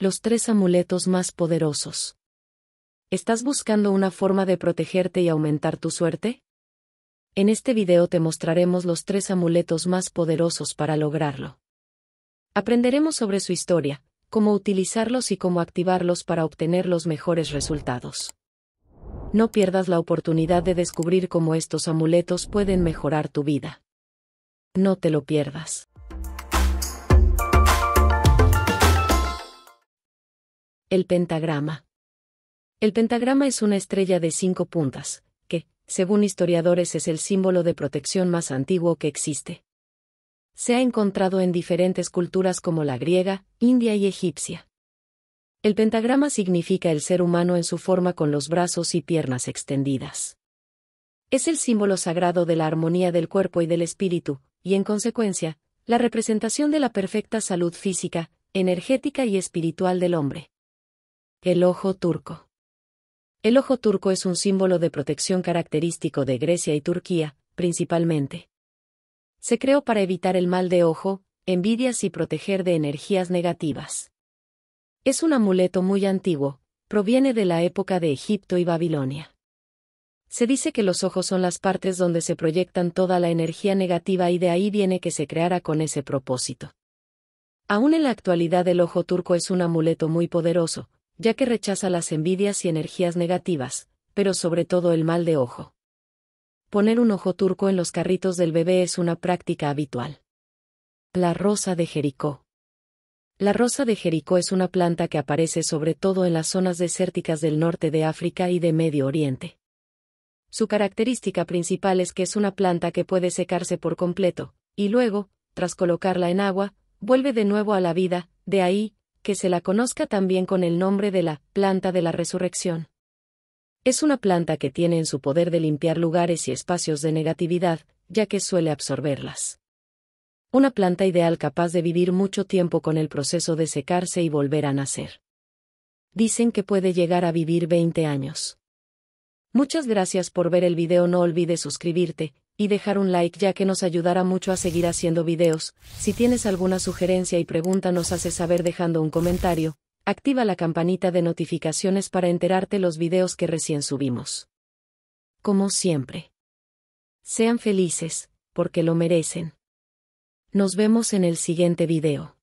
Los tres amuletos más poderosos. ¿Estás buscando una forma de protegerte y aumentar tu suerte? En este video te mostraremos los tres amuletos más poderosos para lograrlo. Aprenderemos sobre su historia, cómo utilizarlos y cómo activarlos para obtener los mejores resultados. No pierdas la oportunidad de descubrir cómo estos amuletos pueden mejorar tu vida. No te lo pierdas. El pentagrama. El pentagrama es una estrella de cinco puntas, que, según historiadores, es el símbolo de protección más antiguo que existe. Se ha encontrado en diferentes culturas como la griega, india y egipcia. El pentagrama significa el ser humano en su forma con los brazos y piernas extendidas. Es el símbolo sagrado de la armonía del cuerpo y del espíritu, y en consecuencia, la representación de la perfecta salud física, energética y espiritual del hombre. El ojo turco. El ojo turco es un símbolo de protección característico de Grecia y Turquía, principalmente. Se creó para evitar el mal de ojo, envidias y proteger de energías negativas. Es un amuleto muy antiguo, proviene de la época de Egipto y Babilonia. Se dice que los ojos son las partes donde se proyectan toda la energía negativa y de ahí viene que se creara con ese propósito. Aún en la actualidad el ojo turco es un amuleto muy poderoso, ya que rechaza las envidias y energías negativas, pero sobre todo el mal de ojo. Poner un ojo turco en los carritos del bebé es una práctica habitual. La rosa de Jericó. La rosa de Jericó es una planta que aparece sobre todo en las zonas desérticas del norte de África y de Medio Oriente. Su característica principal es que es una planta que puede secarse por completo, y luego, tras colocarla en agua, vuelve de nuevo a la vida, de ahí, que se la conozca también con el nombre de la planta de la resurrección. Es una planta que tiene en su poder de limpiar lugares y espacios de negatividad, ya que suele absorberlas. Una planta ideal capaz de vivir mucho tiempo con el proceso de secarse y volver a nacer. Dicen que puede llegar a vivir 20 años. Muchas gracias por ver el video no olvides suscribirte, y dejar un like ya que nos ayudará mucho a seguir haciendo videos, si tienes alguna sugerencia y pregunta nos hace saber dejando un comentario, activa la campanita de notificaciones para enterarte los videos que recién subimos. Como siempre. Sean felices, porque lo merecen. Nos vemos en el siguiente video.